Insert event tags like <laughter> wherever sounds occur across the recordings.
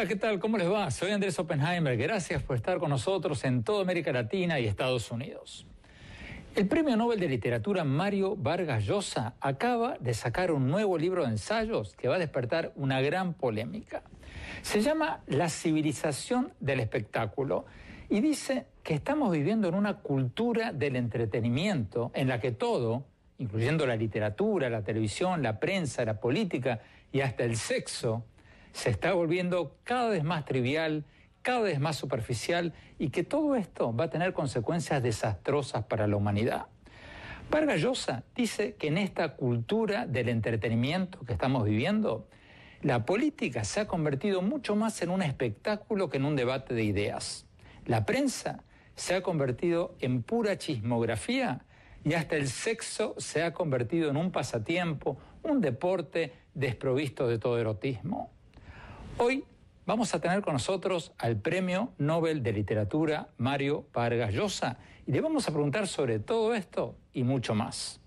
Hola, ¿qué tal? ¿Cómo les va? Soy Andrés Oppenheimer. Gracias por estar con nosotros en toda América Latina y Estados Unidos. El Premio Nobel de Literatura Mario Vargas Llosa acaba de sacar un nuevo libro de ensayos que va a despertar una gran polémica. Se llama La civilización del espectáculo y dice que estamos viviendo en una cultura del entretenimiento en la que todo, incluyendo la literatura, la televisión, la prensa, la política y hasta el sexo, se está volviendo cada vez más trivial, cada vez más superficial y que todo esto va a tener consecuencias desastrosas para la humanidad. Vargas Llosa dice que en esta cultura del entretenimiento que estamos viviendo, la política se ha convertido mucho más en un espectáculo que en un debate de ideas. La prensa se ha convertido en pura chismografía y hasta el sexo se ha convertido en un pasatiempo, un deporte desprovisto de todo erotismo. Hoy vamos a tener con nosotros al Premio Nobel de Literatura Mario Vargas Llosa y le vamos a preguntar sobre todo esto y mucho más.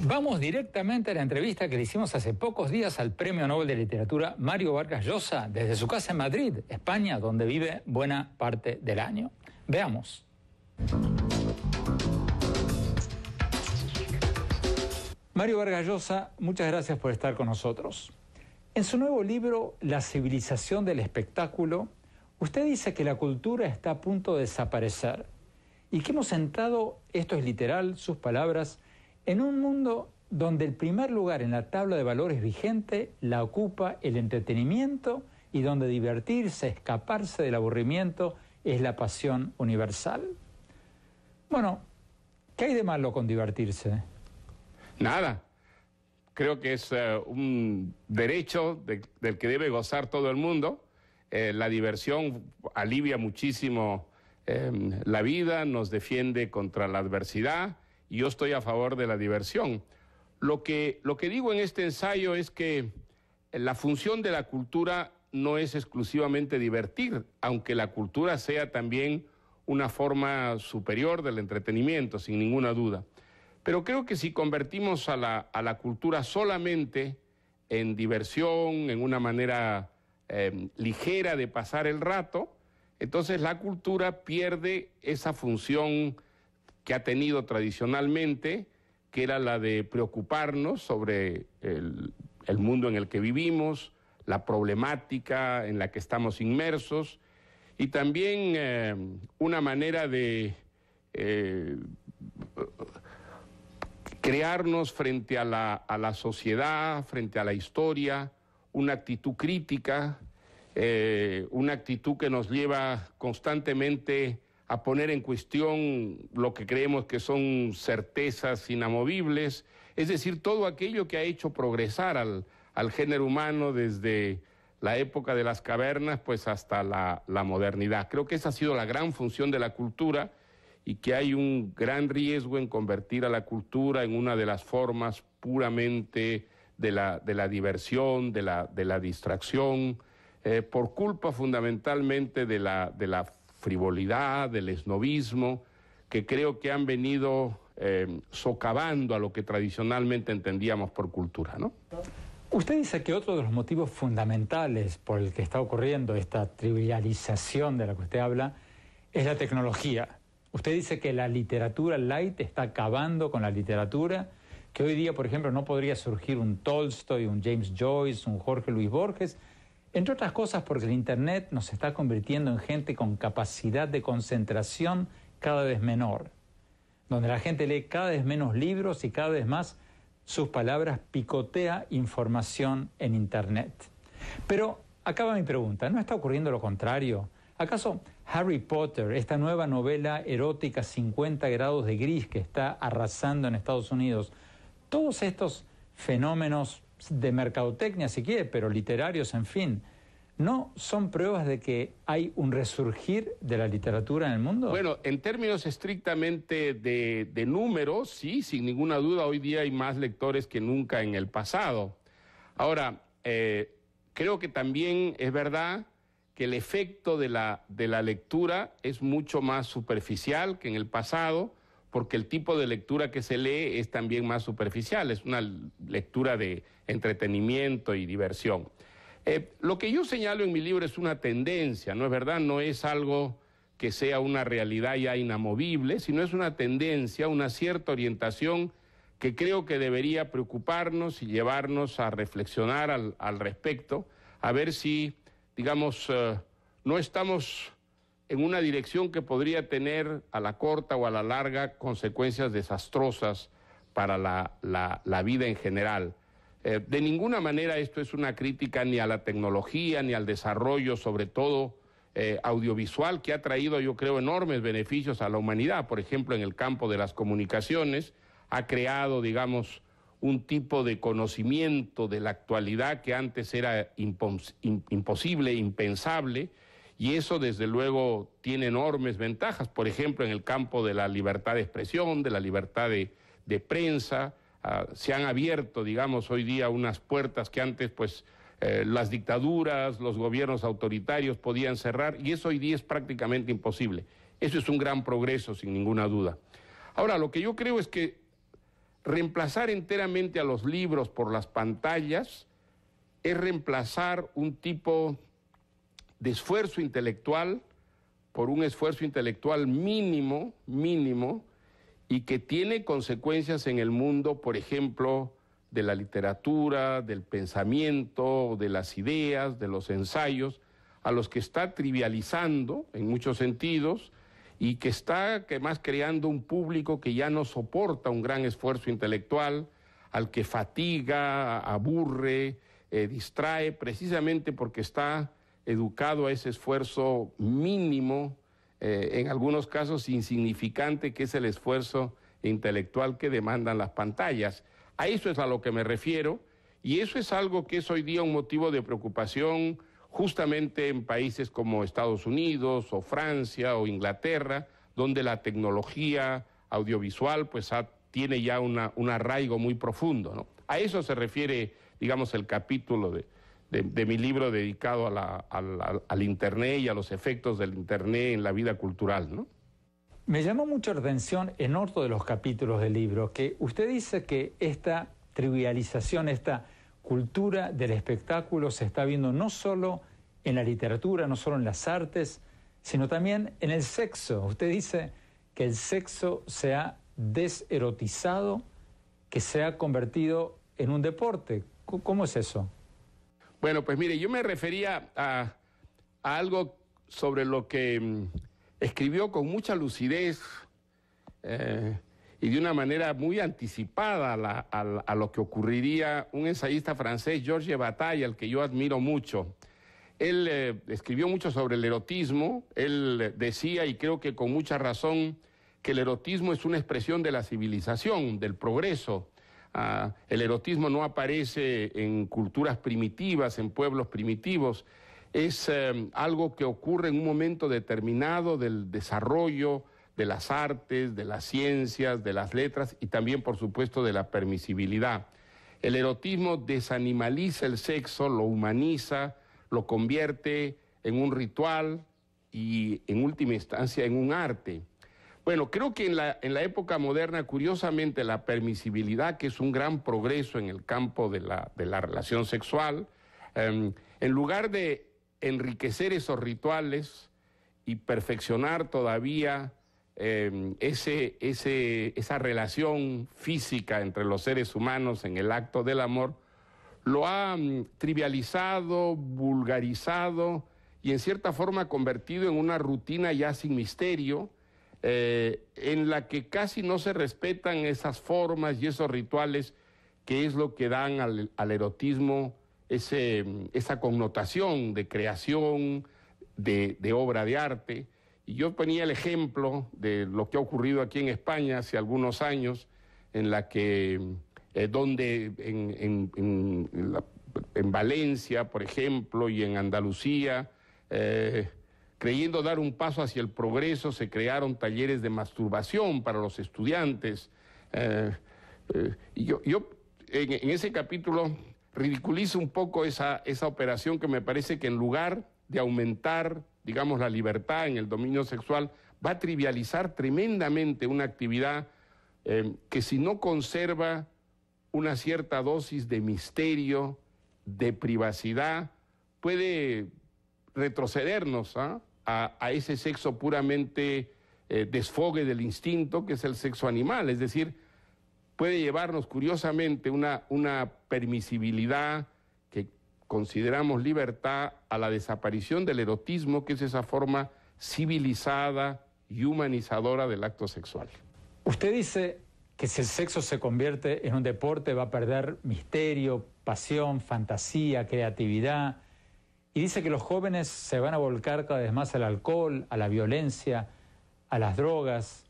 Vamos directamente a la entrevista que le hicimos hace pocos días al Premio Nobel de Literatura Mario Vargas Llosa desde su casa en Madrid, España, donde vive buena parte del año. Veamos. Mario Vargallosa, muchas gracias por estar con nosotros. En su nuevo libro, La civilización del espectáculo, usted dice que la cultura está a punto de desaparecer y que hemos entrado, esto es literal, sus palabras, en un mundo donde el primer lugar en la tabla de valores vigente la ocupa el entretenimiento y donde divertirse, escaparse del aburrimiento es la pasión universal. Bueno, ¿qué hay de malo con divertirse? Nada. Creo que es eh, un derecho del que debe gozar todo el mundo. Eh, la diversión alivia muchísimo em, la vida, nos defiende contra la adversidad y yo estoy a favor de la diversión. Lo que, lo que digo en este ensayo es que la función de la cultura no es exclusivamente divertir, aunque la cultura sea también una forma superior del entretenimiento, sin ninguna duda. Pero creo que si convertimos a la, cultura solamente en diversión, en una manera em, ligera de pasar el rato, entonces la cultura pierde esa función que ha tenido tradicionalmente, que era la de preocuparnos sobre el, mundo en el que vivimos, la problemática en la que estamos inmersos y también em, una manera de eh, crearnos frente a la, sociedad, frente a la historia, una actitud crítica, eh, una actitud que nos lleva constantemente a poner en cuestión lo que creemos que son certezas inamovibles, es decir, todo aquello que ha hecho progresar al, género humano desde la época de las cavernas pues hasta la, la modernidad. Creo que esa ha sido la gran función de la cultura y que hay un gran riesgo en convertir a la cultura en una de las formas puramente de la, de diversión, de la, distracción, eh, por culpa fundamentalmente de la, frivolidad, del esnovismo, que creo que han venido eh, socavando a lo que tradicionalmente entendíamos por cultura, ¿no? Usted dice que otro de los motivos fundamentales por el que está ocurriendo esta trivialización de la que usted habla es la tecnología. Usted dice que la literatura light está acabando con la literatura, que hoy día, por ejemplo, no podría surgir un Tolstoy, un James Joyce, un Jorge Luis Borges, entre otras cosas porque el Internet nos está convirtiendo en gente con capacidad de concentración cada vez menor, donde la gente lee cada vez menos libros y cada vez más sus palabras picotea información en Internet. Pero acaba mi pregunta, ¿no está ocurriendo lo contrario? ¿Acaso Harry Potter, esta nueva novela erótica 50 grados de gris que está arrasando en Estados Unidos, todos estos fenómenos de mercadotecnia, si quiere, pero literarios, en fin, ¿no son pruebas de que hay un resurgir de la literatura en el mundo? Bueno, en términos estrictamente de, números, sí, sin ninguna duda, hoy día hay más lectores que nunca en el pasado. Ahora, eh, creo que también es verdad que el efecto de la, lectura es mucho más superficial que en el pasado, porque el tipo de lectura que se lee es también más superficial, es una lectura de entretenimiento y diversión. Eh, lo que yo señalo en mi libro es una tendencia, ¿no es verdad? No es algo que sea una realidad ya inamovible, sino es una tendencia, una cierta orientación que creo que debería preocuparnos y llevarnos a reflexionar al, al respecto, a ver si digamos, eh, no estamos en una dirección que podría tener a la corta o a la larga consecuencias desastrosas para la, la, vida en general. Eh, de ninguna manera esto es una crítica ni a la tecnología, ni al desarrollo, sobre todo eh, audiovisual, que ha traído, yo creo, enormes beneficios a la humanidad. Por ejemplo, en el campo de las comunicaciones, ha creado, digamos, un tipo de conocimiento de la actualidad que antes era imposible, impensable, y eso desde luego tiene enormes ventajas, por ejemplo, en el campo de la libertad de expresión, de la libertad de, prensa, ah, se han abierto, digamos, hoy día unas puertas que antes pues eh, las dictaduras, los gobiernos autoritarios podían cerrar, y eso hoy día es prácticamente imposible. Eso es un gran progreso, sin ninguna duda. Ahora, lo que yo creo es que Reemplazar enteramente a los libros por las pantallas es reemplazar un tipo de esfuerzo intelectual por un esfuerzo intelectual mínimo, mínimo, y que tiene consecuencias en el mundo, por ejemplo, de la literatura, del pensamiento, de las ideas, de los ensayos, a los que está trivializando en muchos sentidos, y que está que más creando un público que ya no soporta un gran esfuerzo intelectual, al que fatiga, aburre, eh, distrae, precisamente porque está educado a ese esfuerzo mínimo, eh, en algunos casos insignificante, que es el esfuerzo intelectual que demandan las pantallas. A eso es a lo que me refiero y eso es algo que es hoy día un motivo de preocupación justamente en países como Estados Unidos o Francia o Inglaterra, donde la tecnología audiovisual pues tiene ya un arraigo muy profundo. A eso se refiere, digamos, el capítulo de, mi libro dedicado al Internet y a los efectos del Internet en la vida cultural. Me llamó mucha atención en otro de los capítulos del libro que usted dice que esta trivialización, esta cultura del espectáculo se está viendo no solo en la literatura, no solo en las artes, sino también en el sexo. Usted dice que el sexo se ha deserotizado, que se ha convertido en un deporte. ¿Cómo es eso? Bueno, pues mire, yo me refería a, algo sobre lo que mm, escribió con mucha lucidez eh, y de una manera muy anticipada a, lo que ocurriría un ensayista francés, Georges Bataille, al que yo admiro mucho. Él eh, escribió mucho sobre el erotismo, él eh, decía, y creo que con mucha razón, que el erotismo es una expresión de la civilización, del progreso. Ah, el erotismo no aparece en culturas primitivas, en pueblos primitivos, es eh, algo que ocurre en un momento determinado del desarrollo, de las artes, de las ciencias, de las letras y también, por supuesto, de la permisibilidad. El erotismo desanimaliza el sexo, lo humaniza, lo convierte en un ritual y, en última instancia, en un arte. Bueno, creo que en la, época moderna, curiosamente, la permisibilidad, que es un gran progreso en el campo de la, relación sexual, em, en lugar de enriquecer esos rituales y perfeccionar todavía Em, esa relación física entre los seres humanos en el acto del amor, lo ha mm, trivializado, vulgarizado y en cierta forma convertido en una rutina ya sin misterio, eh, en la que casi no se respetan esas formas y esos rituales que es lo que dan al, erotismo mm, esa connotación de creación, de obra de arte. Y yo ponía el ejemplo de lo que ha ocurrido aquí en España hace algunos años, en la que, eh, donde en, Valencia, por ejemplo, y en Andalucía, eh, creyendo dar un paso hacia el progreso, se crearon talleres de masturbación para los estudiantes. Eh, y yo, en, ese capítulo ridiculizo un poco esa, esa operación que me parece que en lugar de aumentar digamos, la libertad en el dominio sexual, va a trivializar tremendamente una actividad eh, que si no conserva una cierta dosis de misterio, de privacidad, puede retrocedernos ¿ah? a, ese sexo puramente eh, desfogue del instinto que es el sexo animal. Es decir, puede llevarnos curiosamente una permisibilidad consideramos libertad a la desaparición del erotismo, que es esa forma civilizada y humanizadora del acto sexual. Usted dice que si el sexo se convierte en un deporte va a perder misterio, pasión, fantasía, creatividad, y dice que los jóvenes se van a volcar cada vez más al alcohol, a la violencia, a las drogas.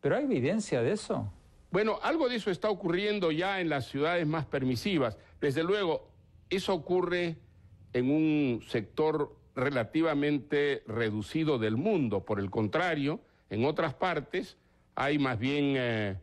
¿Pero hay evidencia de eso? Bueno, algo de eso está ocurriendo ya en las ciudades más permisivas. Desde luego, eso ocurre en un sector relativamente reducido del mundo. Por el contrario, en otras partes hay más bien eh,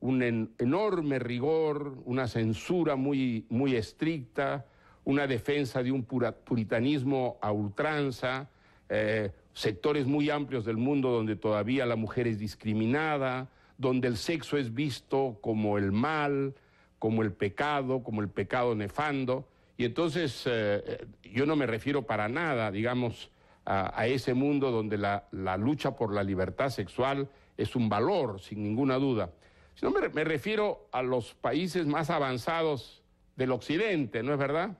un enorme rigor, una censura muy, muy estricta, una defensa de un puritanismo a ultranza, eh, sectores muy amplios del mundo donde todavía la mujer es discriminada, donde el sexo es visto como el mal, como el pecado, como el pecado nefando. Y entonces eh, eh, yo no me refiero para nada, digamos, a, ese mundo donde la, lucha por la libertad sexual es un valor, sin ninguna duda, sino me, me refiero a los países más avanzados del Occidente, ¿no es verdad?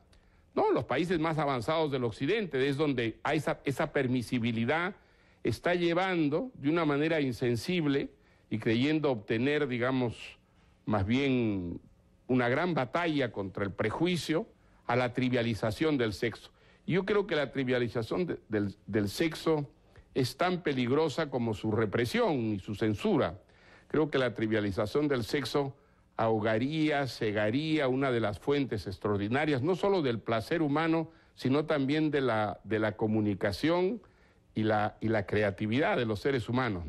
No, los países más avanzados del Occidente, es donde esa permisibilidad está llevando de una manera insensible y creyendo obtener, digamos, más bien una gran batalla contra el prejuicio, a la trivialización del sexo. Yo creo que la trivialización del, sexo es tan peligrosa como su represión y su censura. Creo que la trivialización del sexo ahogaría, cegaría una de las fuentes extraordinarias, no solo del placer humano, sino también de la, de la comunicación y la, la creatividad de los seres humanos.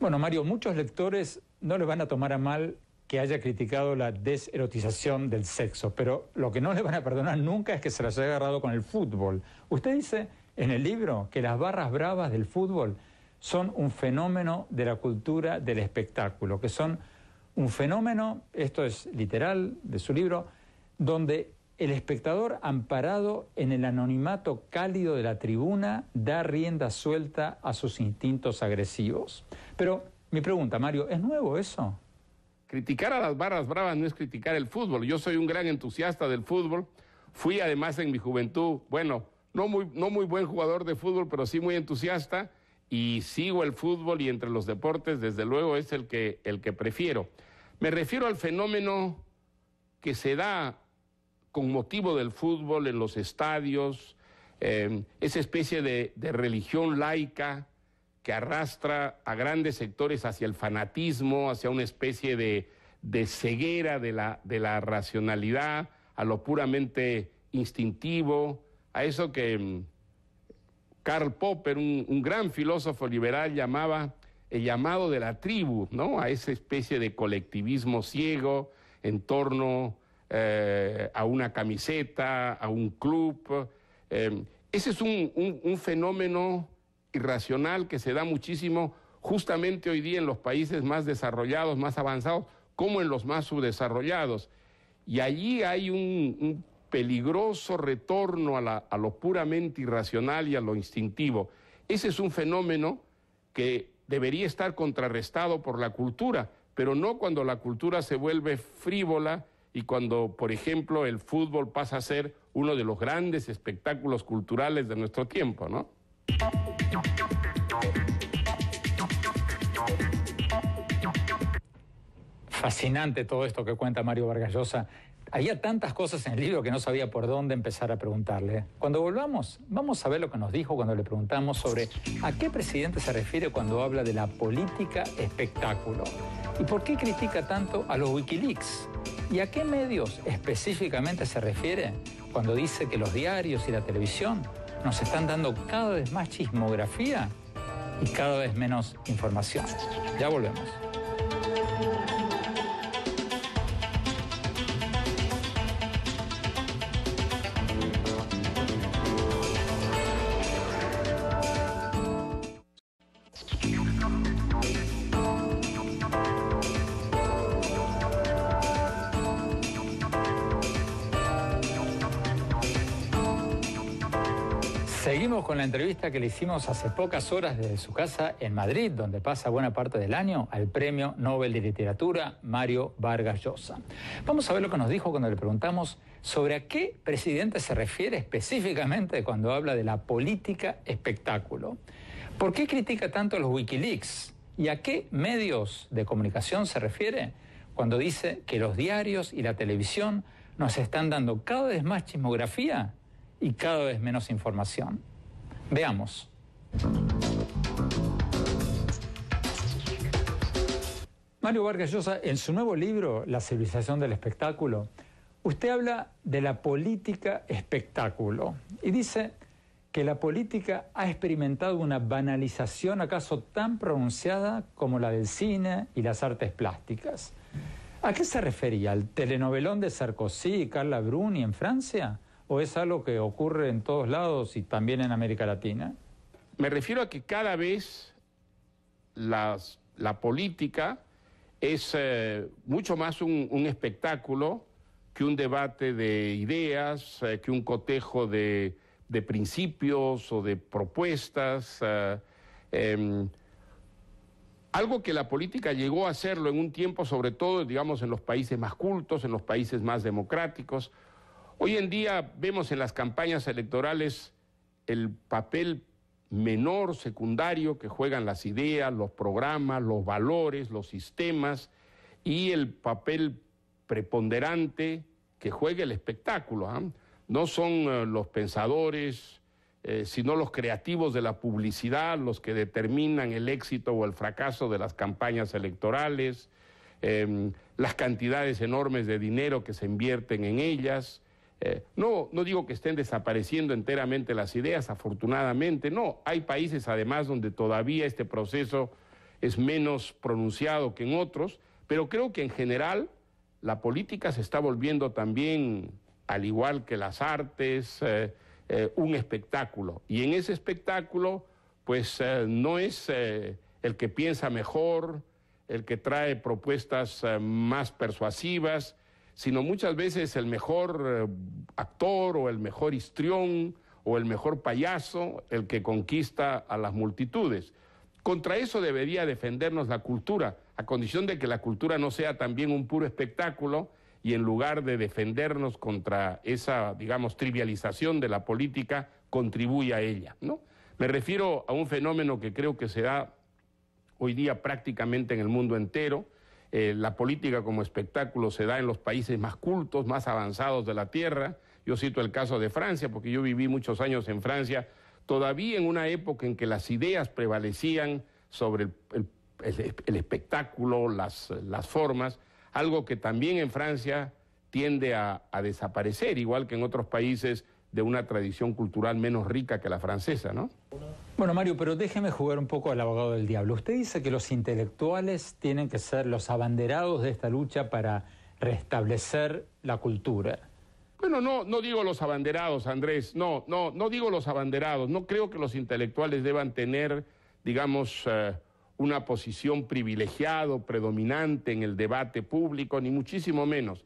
Bueno, Mario, muchos lectores no le van a tomar a mal que haya criticado la deserotización del sexo, pero lo que no le van a perdonar nunca es que se las haya agarrado con el fútbol. Usted dice en el libro que las barras bravas del fútbol son un fenómeno de la cultura del espectáculo, que son un fenómeno, esto es literal de su libro, donde el espectador amparado en el anonimato cálido de la tribuna da rienda suelta a sus instintos agresivos. Pero mi pregunta, Mario, ¿es nuevo eso? Criticar a las barras bravas no es criticar el fútbol. Yo soy un gran entusiasta del fútbol. Fui además en mi juventud, bueno, no muy, no muy buen jugador de fútbol, pero sí muy entusiasta y sigo el fútbol y entre los deportes, desde luego, es el que, el que prefiero. Me refiero al fenómeno que se da con motivo del fútbol en los estadios, eh, esa especie de religión laica que arrastra a grandes sectores hacia el fanatismo, hacia una especie de, ceguera de la, de racionalidad, a lo puramente instintivo, a eso que mm, Karl Popper, un, gran filósofo liberal, llamaba el llamado de la tribu, ¿no? A esa especie de colectivismo ciego en torno eh, a una camiseta, a un club. Em, ese es un fenómeno irracional que se da muchísimo justamente hoy día en los países más desarrollados, más avanzados, como en los más subdesarrollados. Y allí hay un, peligroso retorno a, la, a, lo puramente irracional y a lo instintivo. Ese es un fenómeno que debería estar contrarrestado por la cultura, pero no cuando la cultura se vuelve frívola y cuando, por ejemplo, el fútbol pasa a ser uno de los grandes espectáculos culturales de nuestro tiempo, ¿no? Fascinante todo esto que cuenta Mario Vargallosa. Había tantas cosas en el libro que no sabía por dónde empezar a preguntarle. Cuando volvamos, vamos a ver lo que nos dijo cuando le preguntamos sobre a qué presidente se refiere cuando habla de la política espectáculo y por qué critica tanto a los Wikileaks y a qué medios específicamente se refiere cuando dice que los diarios y la televisión nos están dando cada vez más chismografía y cada vez menos información. Ya volvemos. que le hicimos hace pocas horas desde su casa en Madrid, donde pasa buena parte del año, al Premio Nobel de Literatura Mario Vargas Llosa. Vamos a ver lo que nos dijo cuando le preguntamos sobre a qué presidente se refiere específicamente cuando habla de la política espectáculo. ¿Por qué critica tanto a los Wikileaks? ¿Y a qué medios de comunicación se refiere cuando dice que los diarios y la televisión nos están dando cada vez más chismografía y cada vez menos información? Veamos. Mario Vargas Llosa, en su nuevo libro, La civilización del espectáculo, usted habla de la política espectáculo y dice que la política ha experimentado una banalización acaso tan pronunciada como la del cine y las artes plásticas. ¿A qué se refería? ¿Al telenovelón de Sarkozy y Carla Bruni en Francia? o es algo que ocurre en todos lados y también en América Latina? Me refiero a que cada vez la política es eh, mucho más un, espectáculo que un debate de ideas, eh, que un cotejo de, principios o de propuestas. Eh, em, algo que la política llegó a hacerlo en un tiempo, sobre todo, digamos, en los países más cultos, en los países más democráticos, Hoy en día vemos en las campañas electorales el papel menor, secundario, que juegan las ideas, los programas, los valores, los sistemas y el papel preponderante que juega el espectáculo. ¿ah? No son eh, los pensadores, eh, sino los creativos de la publicidad los que determinan el éxito o el fracaso de las campañas electorales, em, las cantidades enormes de dinero que se invierten en ellas, eh, no, no digo que estén desapareciendo enteramente las ideas, afortunadamente, no. Hay países además donde todavía este proceso es menos pronunciado que en otros, pero creo que en general la política se está volviendo también, al igual que las artes, eh, eh, un espectáculo. Y en ese espectáculo, pues no es el que piensa mejor, el que trae propuestas más persuasivas, sino muchas veces el mejor eh, actor o el mejor histrión o el mejor payaso, el que conquista a las multitudes. Contra eso debería defendernos la cultura, a condición de que la cultura no sea también un puro espectáculo y en lugar de defendernos contra esa, digamos, trivialización de la política, contribuya a ella, ¿no? Me refiero a un fenómeno que creo que se da hoy día prácticamente en el mundo entero, eh, la política como espectáculo se da en los países más cultos, más avanzados de la tierra. Yo cito el caso de Francia, porque yo viví muchos años en Francia, todavía en una época en que las ideas prevalecían sobre el, espectáculo, las, formas, algo que también en Francia tiende a, a, desaparecer, igual que en otros países de una tradición cultural menos rica que la francesa, ¿no? Bueno, Mario, pero déjeme jugar un poco al abogado del diablo. Usted dice que los intelectuales tienen que ser los abanderados de esta lucha para restablecer la cultura. Bueno, no, no digo los abanderados, Andrés, no, no, no digo los abanderados. No creo que los intelectuales deban tener, digamos, eh, una posición privilegiada, predominante en el debate público, ni muchísimo menos.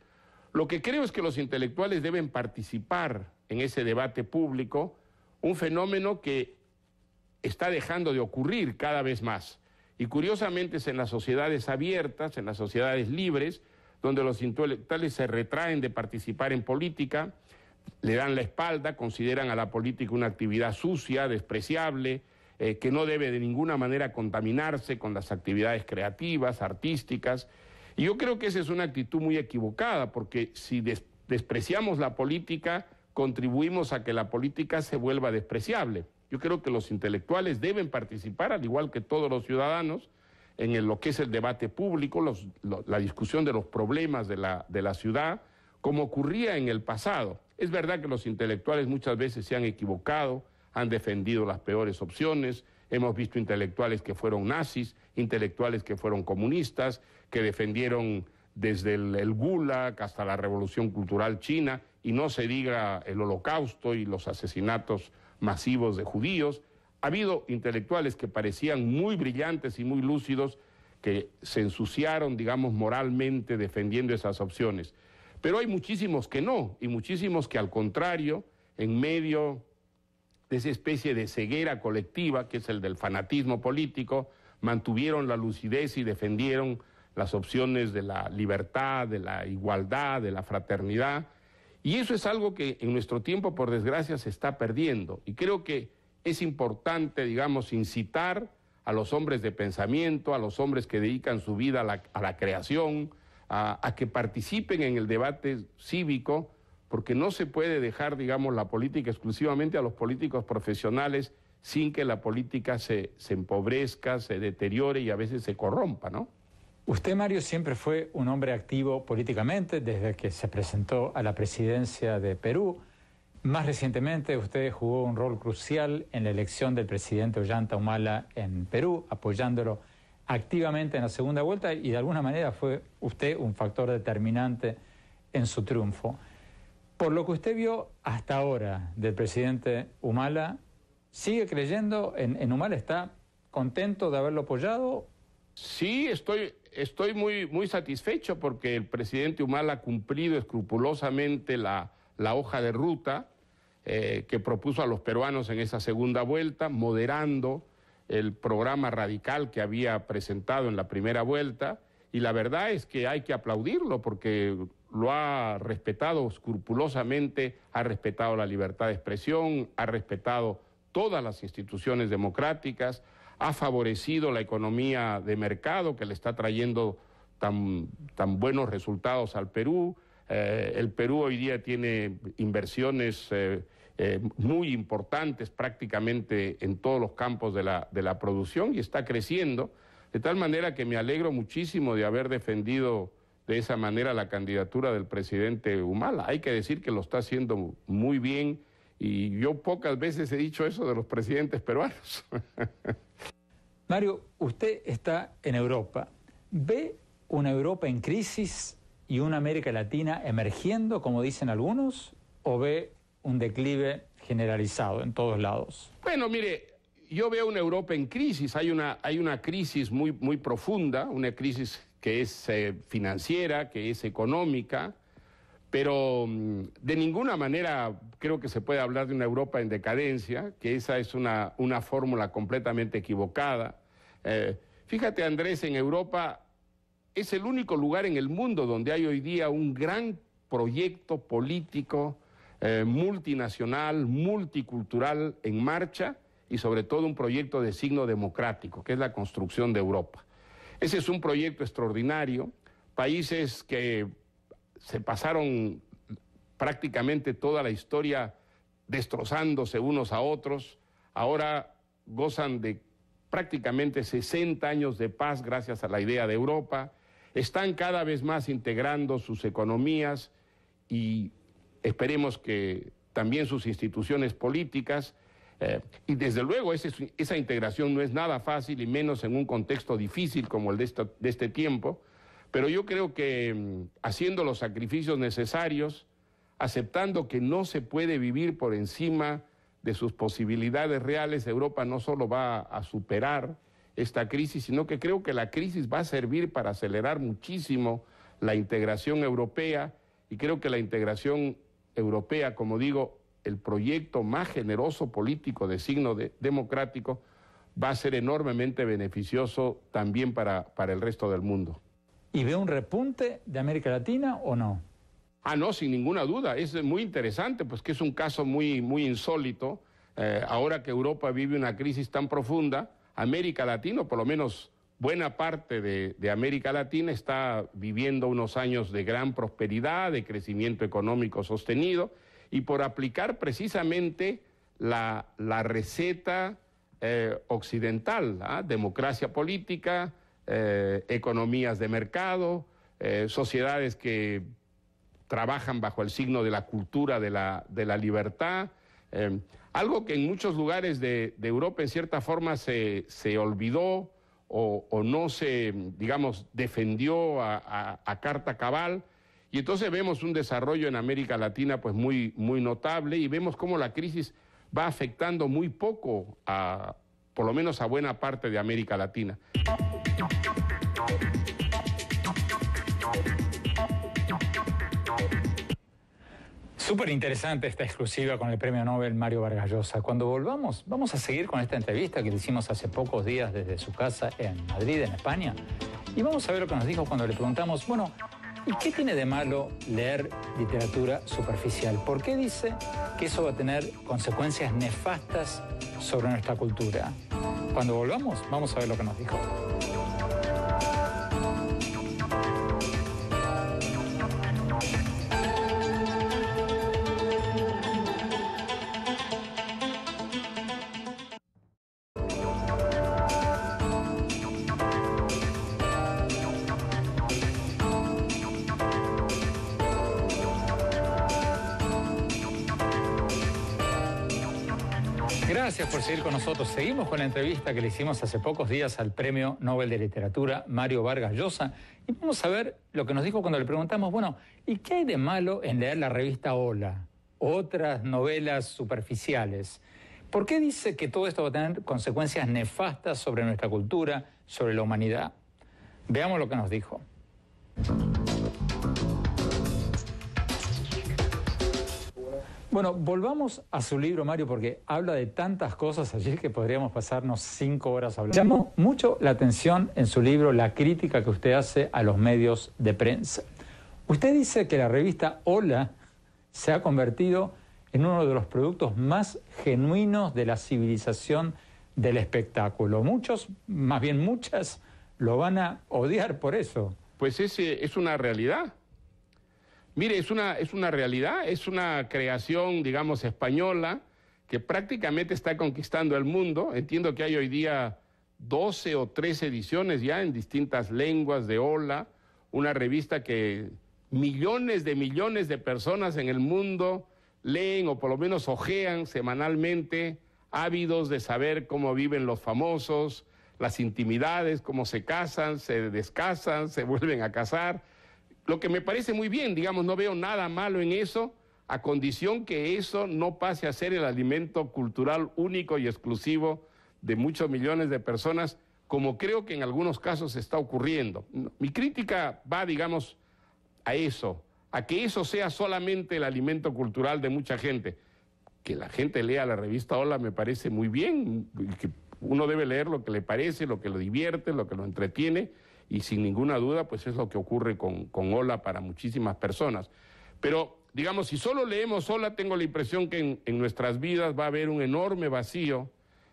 Lo que creo es que los intelectuales deben participar en ese debate público, un fenómeno que está dejando de ocurrir cada vez más. Y curiosamente es en las sociedades abiertas, en las sociedades libres, donde los intelectuales se retraen de participar en política, le dan la espalda, consideran a la política una actividad sucia, despreciable, eh, que no debe de ninguna manera contaminarse con las actividades creativas, artísticas. Y yo creo que esa es una actitud muy equivocada, porque si despreciamos la política, contribuimos a que la política se vuelva despreciable. Yo creo que los intelectuales deben participar, al igual que todos los ciudadanos, en lo que es el debate público, la discusión de los problemas de la, ciudad, como ocurría en el pasado. Es verdad que los intelectuales muchas veces se han equivocado, han defendido las peores opciones, hemos visto intelectuales que fueron nazis, intelectuales que fueron comunistas, que defendieron desde el, el Gulag hasta la Revolución Cultural China, y no se diga el holocausto y los asesinatos masivos de judíos. Ha habido intelectuales que parecían muy brillantes y muy lúcidos, que se ensuciaron, digamos, moralmente defendiendo esas opciones. Pero hay muchísimos que no, y muchísimos que al contrario, en medio de esa especie de ceguera colectiva, que es el del fanatismo político, mantuvieron la lucidez y defendieron las opciones de la libertad, de la igualdad, de la fraternidad, y eso es algo que en nuestro tiempo, por desgracia, se está perdiendo. Y creo que es importante, digamos, incitar a los hombres de pensamiento, a los hombres que dedican su vida a la, creación, a, que participen en el debate cívico, porque no se puede dejar, digamos, la política exclusivamente a los políticos profesionales sin que la política se, se empobrezca, se deteriore y a veces se corrompa, ¿no? Usted, Mario, siempre fue un hombre activo políticamente desde que se presentó a la presidencia de Perú. Más recientemente, usted jugó un rol crucial en la elección del presidente Ollanta Humala en Perú, apoyándolo activamente en la segunda vuelta y de alguna manera fue usted un factor determinante en su triunfo. Por lo que usted vio hasta ahora del presidente Humala, ¿sigue creyendo en, en Humala? ¿Está contento de haberlo apoyado? Sí, estoy, estoy muy, muy satisfecho porque el presidente Humala ha cumplido escrupulosamente la, hoja de ruta eh, que propuso a los peruanos en esa segunda vuelta, moderando el programa radical que había presentado en la primera vuelta. Y la verdad es que hay que aplaudirlo porque lo ha respetado escrupulosamente, ha respetado la libertad de expresión, ha respetado todas las instituciones democráticas, ha favorecido la economía de mercado que le está trayendo tan, tan buenos resultados al Perú. Eh, el Perú hoy día tiene inversiones eh, eh, muy importantes prácticamente en todos los campos de la, de la producción y está creciendo, de tal manera que me alegro muchísimo de haber defendido de esa manera la candidatura del presidente Humala. Hay que decir que lo está haciendo muy bien y yo pocas veces he dicho eso de los presidentes peruanos. <laughs> Mario, usted está en Europa. ¿Ve una Europa en crisis y una América Latina emergiendo, como dicen algunos, o ve un declive generalizado en todos lados? Bueno, mire, yo veo una Europa en crisis. Hay una, hay una crisis muy, muy profunda, una crisis que es eh, financiera, que es económica, pero mm, de ninguna manera creo que se puede hablar de una Europa en decadencia, que esa es una, fórmula completamente equivocada. Eh, fíjate, Andrés, en Europa es el único lugar en el mundo donde hay hoy día un gran proyecto político eh, multinacional, multicultural en marcha y sobre todo un proyecto de signo democrático, que es la construcción de Europa. Ese es un proyecto extraordinario. Países que se pasaron prácticamente toda la historia destrozándose unos a otros, ahora gozan de prácticamente 60 años de paz gracias a la idea de Europa, están cada vez más integrando sus economías y esperemos que también sus instituciones políticas. Eh, y desde luego esa integración no es nada fácil y menos en un contexto difícil como el de este tiempo. Pero yo creo que mm, haciendo los sacrificios necesarios, aceptando que no se puede vivir por encima de sus posibilidades reales, Europa no solo va a superar esta crisis, sino que creo que la crisis va a servir para acelerar muchísimo la integración europea y creo que la integración europea, como digo, el proyecto más generoso político de signo democrático, va a ser enormemente beneficioso también para el resto del mundo. ¿Y ve un repunte de América Latina o no? Ah, no, sin ninguna duda. Es muy interesante, pues que es un caso muy, muy insólito. Eh, ahora que Europa vive una crisis tan profunda, América Latina, por lo menos buena parte de, América Latina, está viviendo unos años de gran prosperidad, de crecimiento económico sostenido, y por aplicar precisamente la, receta eh, occidental, ¿ah? democracia política, eh, economías de mercado, eh, sociedades que trabajan bajo el signo de la cultura de la, libertad, em, algo que en muchos lugares de, Europa en cierta forma se, olvidó o, no se, digamos, defendió a, a, carta cabal. Y entonces vemos un desarrollo en América Latina pues muy, muy notable y vemos cómo la crisis va afectando muy poco a, por lo menos a buena parte de América Latina. Súper interesante esta exclusiva con el premio Nobel Mario Vargas Llosa. Cuando volvamos, vamos a seguir con esta entrevista que le hicimos hace pocos días desde su casa en Madrid, en España. Y vamos a ver lo que nos dijo cuando le preguntamos, bueno, ¿Y qué tiene de malo leer literatura superficial? ¿Por qué dice que eso va a tener consecuencias nefastas sobre nuestra cultura? Cuando volvamos, vamos a ver lo que nos dijo. nosotros. Seguimos con la entrevista que le hicimos hace pocos días al Premio Nobel de Literatura Mario Vargas Llosa y vamos a ver lo que nos dijo cuando le preguntamos, bueno, ¿y qué hay de malo en leer la revista Hola otras novelas superficiales? ¿Por qué dice que todo esto va a tener consecuencias nefastas sobre nuestra cultura, sobre la humanidad? Veamos lo que nos dijo. Bueno, volvamos a su libro, Mario, porque habla de tantas cosas allí que podríamos pasarnos cinco horas hablando. Llamó mucho la atención en su libro la crítica que usted hace a los medios de prensa. Usted dice que la revista Hola se ha convertido en uno de los productos más genuinos de la civilización del espectáculo. Muchos, más bien muchas, lo van a odiar por eso. Pues ese es una realidad. Mire, es una, realidad, es una creación, digamos, española que prácticamente está conquistando el mundo. Entiendo que hay hoy día 12 o 13 ediciones ya en distintas lenguas de Ola, una revista que millones de millones de personas en el mundo leen o por lo menos ojean semanalmente, ávidos de saber cómo viven los famosos, las intimidades, cómo se casan, se descasan, se vuelven a casar lo que me parece muy bien, digamos, no veo nada malo en eso, a condición que eso no pase a ser el alimento cultural único y exclusivo de muchos millones de personas, como creo que en algunos casos está ocurriendo. Mi crítica va, digamos, a eso, a que eso sea solamente el alimento cultural de mucha gente. Que la gente lea la revista Hola me parece muy bien, que uno debe leer lo que le parece, lo que lo divierte, lo que lo entretiene, y sin ninguna duda pues es lo que ocurre con, con Ola para muchísimas personas. Pero digamos, si solo leemos Ola, tengo la impresión que en, nuestras vidas va a haber un enorme vacío,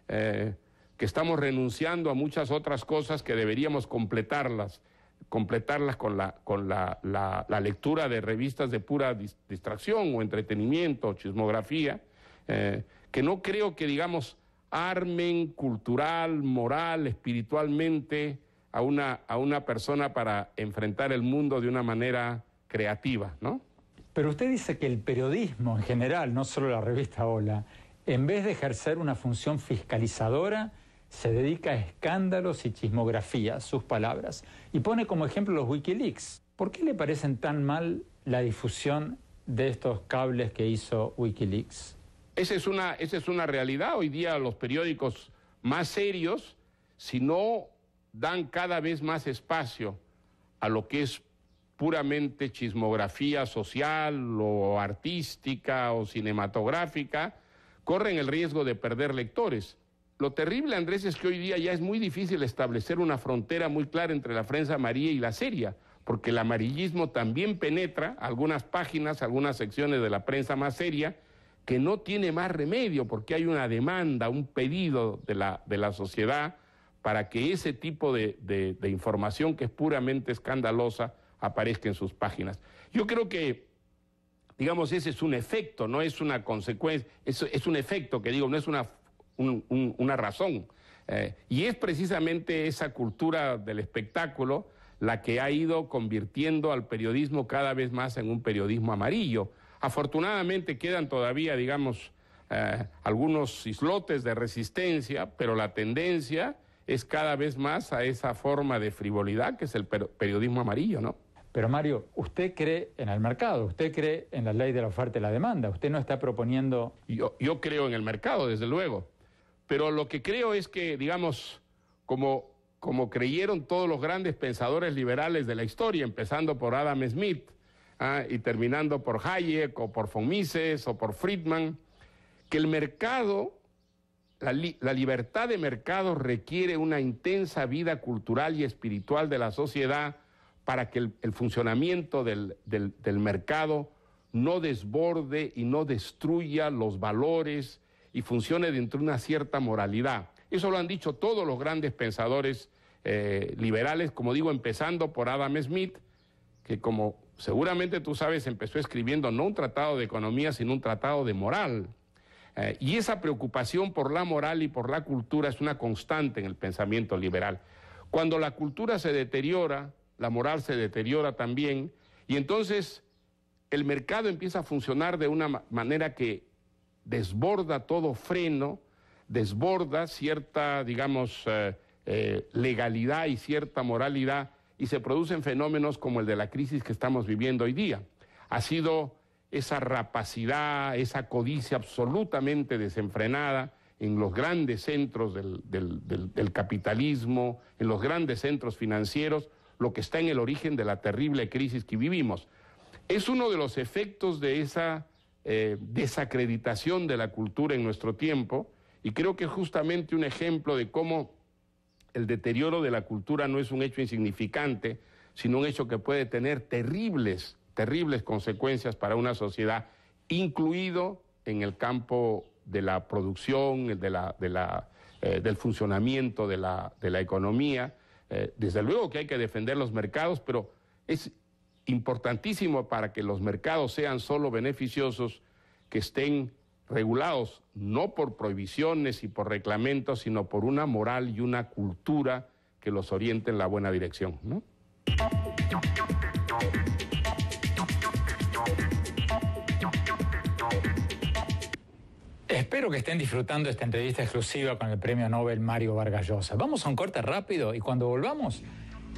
eh, que estamos renunciando a muchas otras cosas que deberíamos completarlas completarlas con, la, con la, lectura de revistas de pura distracción o entretenimiento o chismografía, eh, que no creo que, digamos, armen cultural, moral, espiritualmente a una, a una persona para enfrentar el mundo de una manera creativa, ¿no? Pero usted dice que el periodismo en general, no solo la revista Hola, en vez de ejercer una función fiscalizadora, se dedica a escándalos y chismografía, sus palabras, y pone como ejemplo los Wikileaks. ¿Por qué le parecen tan mal la difusión de estos cables que hizo Wikileaks? Esa es una, esa es una realidad. Hoy día los periódicos más serios, si no dan cada vez más espacio a lo que es puramente chismografía social o artística o cinematográfica, corren el riesgo de perder lectores. Lo terrible, Andrés, es que hoy día ya es muy difícil establecer una frontera muy clara entre la prensa amarilla y la seria, porque el amarillismo también penetra algunas páginas, algunas secciones de la prensa más seria, que no tiene más remedio porque hay una demanda, un pedido de la, de la sociedad para que ese tipo de, información que es puramente escandalosa aparezca en sus páginas. Yo creo que digamos, ese es un efecto, no es una consecuencia, es, un efecto que digo, no es una, una razón. Eh, y es precisamente esa cultura del espectáculo la que ha ido convirtiendo al periodismo cada vez más en un periodismo amarillo. Afortunadamente quedan todavía, digamos, eh, algunos islotes de resistencia, pero la tendencia es cada vez más a esa forma de frivolidad que es el periodismo amarillo, ¿no? Pero Mario, usted cree en el mercado, usted cree en la ley de la oferta y la demanda, usted no está proponiendo... Yo, creo en el mercado, desde luego, pero lo que creo es que, digamos, como, como creyeron todos los grandes pensadores liberales de la historia, empezando por Adam Smith ah, y terminando por Hayek o por von Mises o por Friedman, que el mercado la, libertad de mercado requiere una intensa vida cultural y espiritual de la sociedad para que el, funcionamiento del, mercado no desborde y no destruya los valores y funcione dentro de una cierta moralidad. Eso lo han dicho todos los grandes pensadores eh, liberales, como digo, empezando por Adam Smith, que como seguramente tú sabes empezó escribiendo no un tratado de economía, sino un tratado de moral eh, y esa preocupación por la moral y por la cultura es una constante en el pensamiento liberal. Cuando la cultura se deteriora, la moral se deteriora también, y entonces el mercado empieza a funcionar de una manera que desborda todo freno, desborda cierta, digamos, eh, eh, legalidad y cierta moralidad, y se producen fenómenos como el de la crisis que estamos viviendo hoy día. Ha sido esa rapacidad, esa codicia absolutamente desenfrenada en los grandes centros del, capitalismo, en los grandes centros financieros, lo que está en el origen de la terrible crisis que vivimos. Es uno de los efectos de esa eh, desacreditación de la cultura en nuestro tiempo y creo que es justamente un ejemplo de cómo el deterioro de la cultura no es un hecho insignificante, sino un hecho que puede tener terribles terribles consecuencias para una sociedad, incluido en el campo de la producción, de la, eh, del funcionamiento de la, economía. Eh, desde luego que hay que defender los mercados, pero es importantísimo para que los mercados sean solo beneficiosos, que estén regulados no por prohibiciones y por reglamentos, sino por una moral y una cultura que los oriente en la buena dirección. ¿no? Espero que estén disfrutando esta entrevista exclusiva con el premio Nobel Mario Vargas Llosa. Vamos a un corte rápido y cuando volvamos,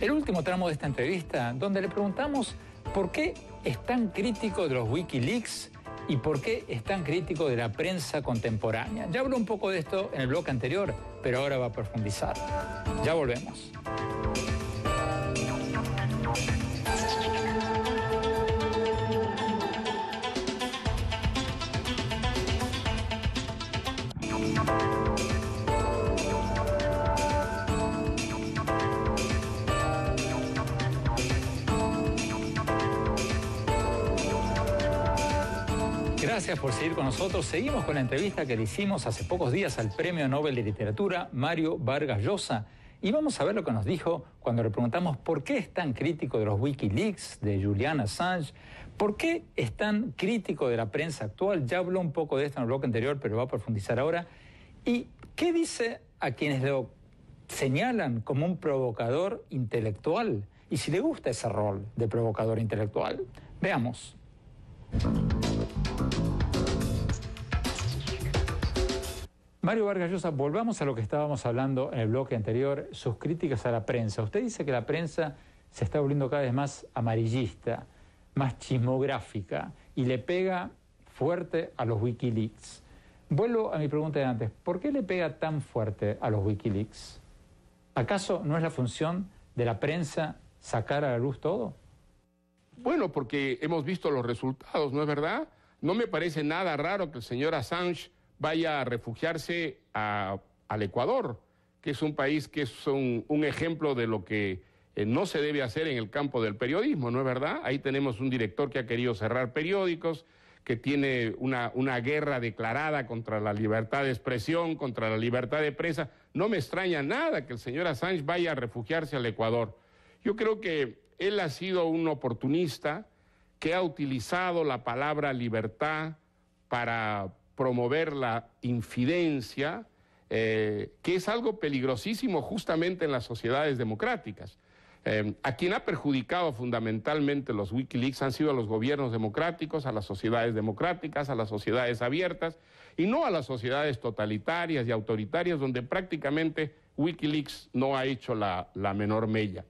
el último tramo de esta entrevista, donde le preguntamos por qué es tan crítico de los Wikileaks y por qué es tan crítico de la prensa contemporánea. Ya habló un poco de esto en el bloque anterior, pero ahora va a profundizar. Ya volvemos. por seguir con nosotros. Seguimos con la entrevista que le hicimos hace pocos días al Premio Nobel de Literatura, Mario Vargas Llosa. Y vamos a ver lo que nos dijo cuando le preguntamos por qué es tan crítico de los Wikileaks, de Julian Assange, por qué es tan crítico de la prensa actual. Ya habló un poco de esto en el bloque anterior, pero va a profundizar ahora. ¿Y qué dice a quienes lo señalan como un provocador intelectual? Y si le gusta ese rol de provocador intelectual. Veamos. Mario Vargas Llosa, volvamos a lo que estábamos hablando en el bloque anterior, sus críticas a la prensa. Usted dice que la prensa se está volviendo cada vez más amarillista, más chismográfica y le pega fuerte a los Wikileaks. Vuelvo a mi pregunta de antes, ¿por qué le pega tan fuerte a los Wikileaks? ¿Acaso no es la función de la prensa sacar a la luz todo? Bueno, porque hemos visto los resultados, ¿no es verdad? No me parece nada raro que el señor Assange vaya a refugiarse al Ecuador, que es un país que es un, ejemplo de lo que eh, no se debe hacer en el campo del periodismo, ¿no es verdad? Ahí tenemos un director que ha querido cerrar periódicos, que tiene una, una guerra declarada contra la libertad de expresión, contra la libertad de prensa. No me extraña nada que el señor Assange vaya a refugiarse al Ecuador. Yo creo que él ha sido un oportunista que ha utilizado la palabra libertad para promover la infidencia, eh, que es algo peligrosísimo justamente en las sociedades democráticas. Eh, a quien ha perjudicado fundamentalmente los Wikileaks han sido a los gobiernos democráticos, a las sociedades democráticas, a las sociedades abiertas y no a las sociedades totalitarias y autoritarias donde prácticamente Wikileaks no ha hecho la, la menor mella.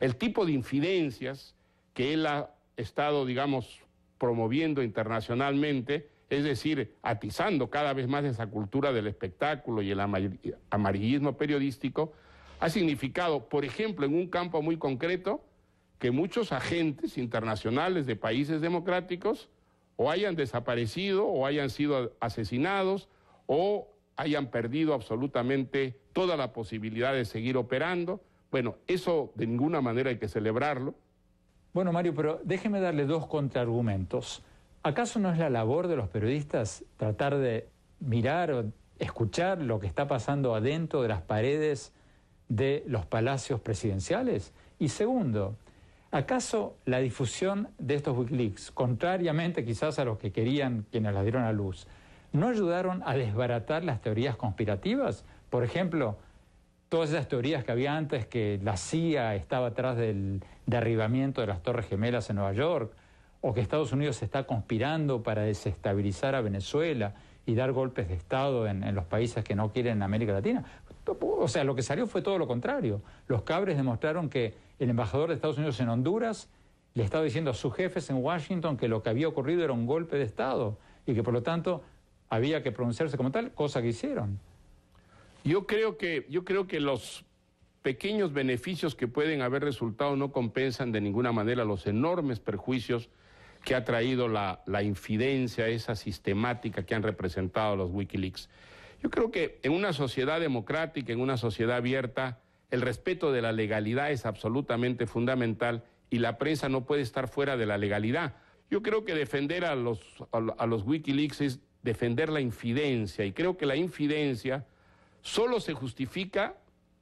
El tipo de infidencias que él ha estado, digamos, promoviendo internacionalmente, es decir, atizando cada vez más esa cultura del espectáculo y el amarillismo periodístico, ha significado, por ejemplo, en un campo muy concreto, que muchos agentes internacionales de países democráticos o hayan desaparecido o hayan sido asesinados o hayan perdido absolutamente toda la posibilidad de seguir operando. Bueno, eso de ninguna manera hay que celebrarlo. Bueno, Mario, pero déjeme darle dos contraargumentos. ¿Acaso no es la labor de los periodistas tratar de mirar o escuchar lo que está pasando adentro de las paredes de los palacios presidenciales? Y segundo, ¿acaso la difusión de estos Wikileaks, contrariamente quizás a los que querían quienes las dieron a luz, no ayudaron a desbaratar las teorías conspirativas? Por ejemplo, todas esas teorías que había antes que la CIA estaba atrás del derribamiento de las Torres Gemelas en Nueva York o que Estados Unidos está conspirando para desestabilizar a Venezuela y dar golpes de Estado en, en los países que no quieren América Latina. O sea, lo que salió fue todo lo contrario. Los cabres demostraron que el embajador de Estados Unidos en Honduras le estaba diciendo a sus jefes en Washington que lo que había ocurrido era un golpe de Estado y que por lo tanto había que pronunciarse como tal, cosa que hicieron. Yo creo que, yo creo que los pequeños beneficios que pueden haber resultado no compensan de ninguna manera los enormes perjuicios que ha traído la, infidencia, esa sistemática que han representado los Wikileaks. Yo creo que en una sociedad democrática, en una sociedad abierta, el respeto de la legalidad es absolutamente fundamental y la prensa no puede estar fuera de la legalidad. Yo creo que defender a los, a los Wikileaks es defender la infidencia y creo que la infidencia solo se justifica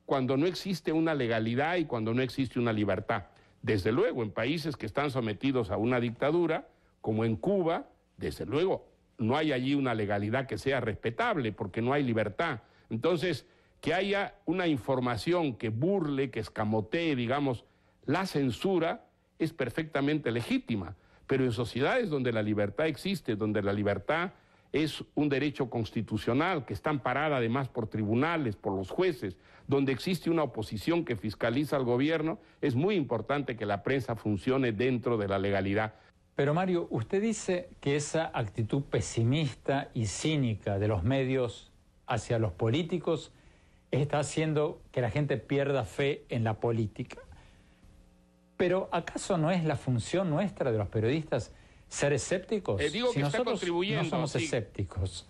cuando no existe una legalidad y cuando no existe una libertad. Desde luego, en países que están sometidos a una dictadura, como en Cuba, desde luego, no hay allí una legalidad que sea respetable porque no hay libertad. Entonces, que haya una información que burle, que escamotee, digamos, la censura es perfectamente legítima, pero en sociedades donde la libertad existe, donde la libertad es un derecho constitucional que está amparada además por tribunales, por los jueces, donde existe una oposición que fiscaliza al gobierno, es muy importante que la prensa funcione dentro de la legalidad. Pero Mario, usted dice que esa actitud pesimista y cínica de los medios hacia los políticos está haciendo que la gente pierda fe en la política. Pero ¿acaso no es la función nuestra de los periodistas ser escépticos. Eh, si nosotros no somos escépticos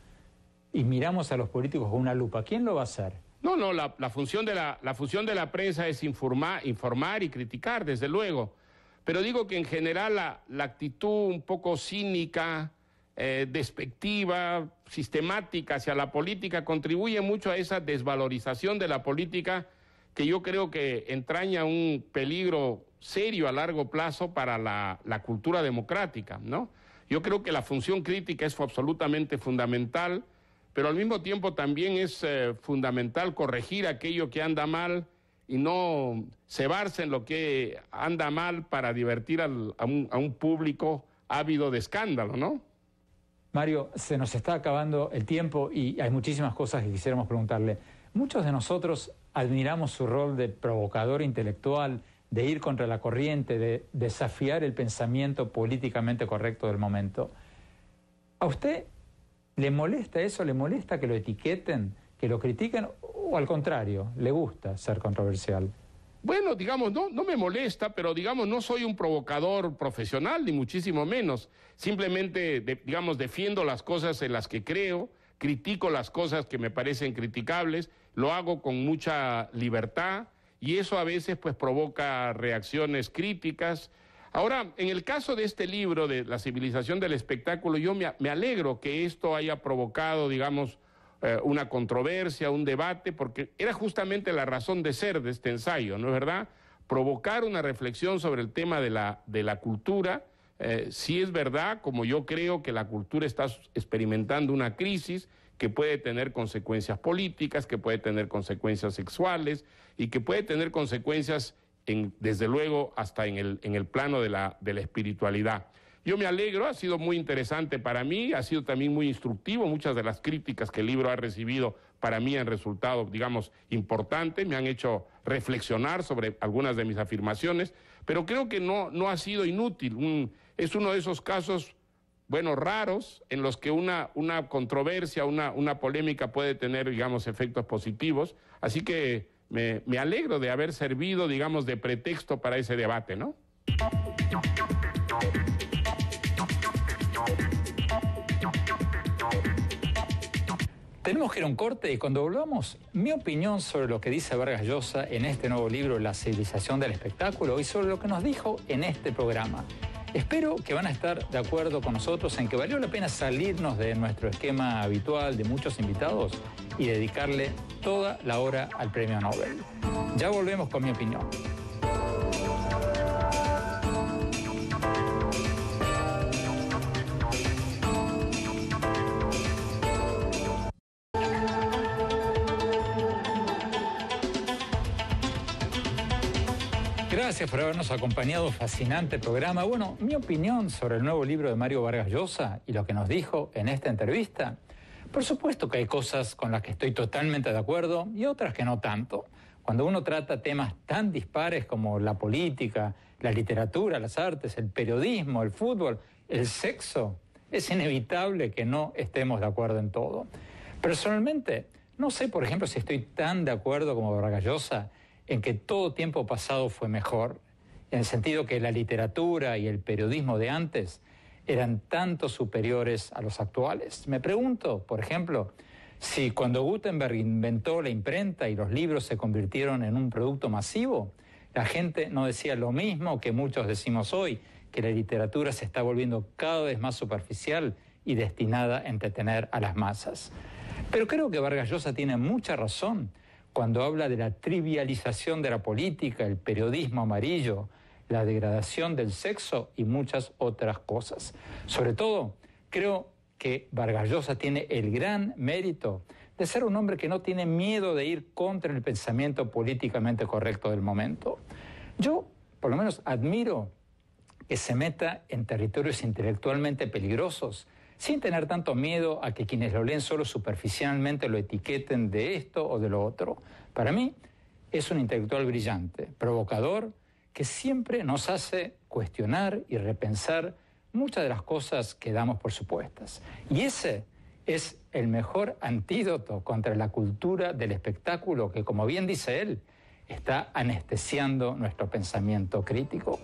y miramos a los políticos con una lupa, ¿quién lo va a hacer? No, no, la, función, de la, función de la prensa es informar y criticar, desde luego. Pero digo que en general la, actitud un poco cínica, eh, despectiva, sistemática hacia la política contribuye mucho a esa desvalorización de la política que yo creo que entraña un peligro serio a largo plazo para la, cultura democrática, ¿no? Yo creo que la función crítica es absolutamente fundamental, pero al mismo tiempo también es eh, fundamental corregir aquello que anda mal y no cebarse en lo que anda mal para divertir a, un, a un público ávido de escándalo, ¿no? Mario, se nos está acabando el tiempo y hay muchísimas cosas que quisiéramos preguntarle. Muchos de nosotros admiramos su rol de provocador intelectual, de ir contra la corriente, de desafiar el pensamiento políticamente correcto del momento. ¿A usted le molesta eso? ¿Le molesta que lo etiqueten, que lo critiquen? ¿O al contrario, le gusta ser controversial? Bueno, digamos, no, no me molesta, pero digamos, no soy un provocador profesional, ni muchísimo menos. Simplemente, digamos, defiendo las cosas en las que creo, critico las cosas que me parecen criticables, lo hago con mucha libertad y eso a veces pues provoca reacciones críticas. Ahora, en el caso de este libro de la civilización del espectáculo, yo me, alegro que esto haya provocado, digamos, eh, una controversia, un debate, porque era justamente la razón de ser de este ensayo, ¿no es verdad? Provocar una reflexión sobre el tema de la, de la cultura eh, si es verdad, como yo creo, que la cultura está experimentando una crisis que puede tener consecuencias políticas, que puede tener consecuencias sexuales y que puede tener consecuencias, desde luego, hasta en el, plano de la, de la espiritualidad. Yo me alegro, ha sido muy interesante para mí, ha sido también muy instructivo. Muchas de las críticas que el libro ha recibido para mí han resultado, digamos, importantes, me han hecho reflexionar sobre algunas de mis afirmaciones pero creo que no, no ha sido inútil. es uno de esos casos, bueno, raros, en los que una, una controversia, una, polémica puede tener, digamos, efectos positivos. Así que me alegro de haber servido, digamos, de pretexto para ese debate, ¿no? Tenemos que ir a un corte y cuando volvamos, mi opinión sobre lo que dice Vargas Llosa en este nuevo libro La civilización del espectáculo y sobre lo que nos dijo en este programa. Espero que van a estar de acuerdo con nosotros en que valió la pena salirnos de nuestro esquema habitual de muchos invitados y dedicarle toda la hora al premio Nobel. Ya volvemos con mi opinión. gracias por habernos acompañado. Fascinante programa. Bueno, mi opinión sobre el nuevo libro de Mario Vargas Llosa y lo que nos dijo en esta entrevista. Por supuesto que hay cosas con las que estoy totalmente de acuerdo y otras que no tanto. Cuando uno trata temas tan dispares como la política, la literatura, las artes, el periodismo, el fútbol, el sexo, es inevitable que no estemos de acuerdo en todo. Personalmente, no sé, por ejemplo, si estoy tan de acuerdo como Vargallosa en que todo tiempo pasado fue mejor, en el sentido que la literatura y el periodismo de antes eran tanto superiores a los actuales. Me pregunto, por ejemplo, si cuando Gutenberg inventó la imprenta y los libros se convirtieron en un producto masivo, la gente no decía lo mismo que muchos decimos hoy, que la literatura se está volviendo cada vez más superficial y destinada a entretener a las masas. Pero creo que Vargas Llosa tiene mucha razón cuando habla de la trivialización de la política, el periodismo amarillo, la degradación del sexo y muchas otras cosas. Sobre todo, creo que Vargallosa tiene el gran mérito de ser un hombre que no tiene miedo de ir contra el pensamiento políticamente correcto del momento. Yo, por lo menos, admiro que se meta en territorios intelectualmente peligrosos, sin tener tanto miedo a que quienes lo leen solo superficialmente lo etiqueten de esto o de lo otro. Para mí es un intelectual brillante, provocador, que siempre nos hace cuestionar y repensar muchas de las cosas que damos por supuestas. Y ese es el mejor antídoto contra la cultura del espectáculo que, como bien dice él, está anestesiando nuestro pensamiento crítico.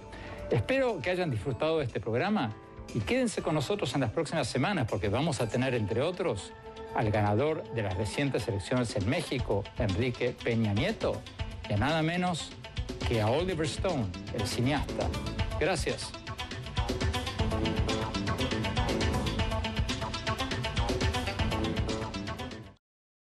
Espero que hayan disfrutado de este programa y quédense con nosotros en las próximas semanas porque vamos a tener, entre otros, al ganador de las recientes elecciones en México, Enrique Peña Nieto, y nada menos que a Oliver Stone, el cineasta. Gracias.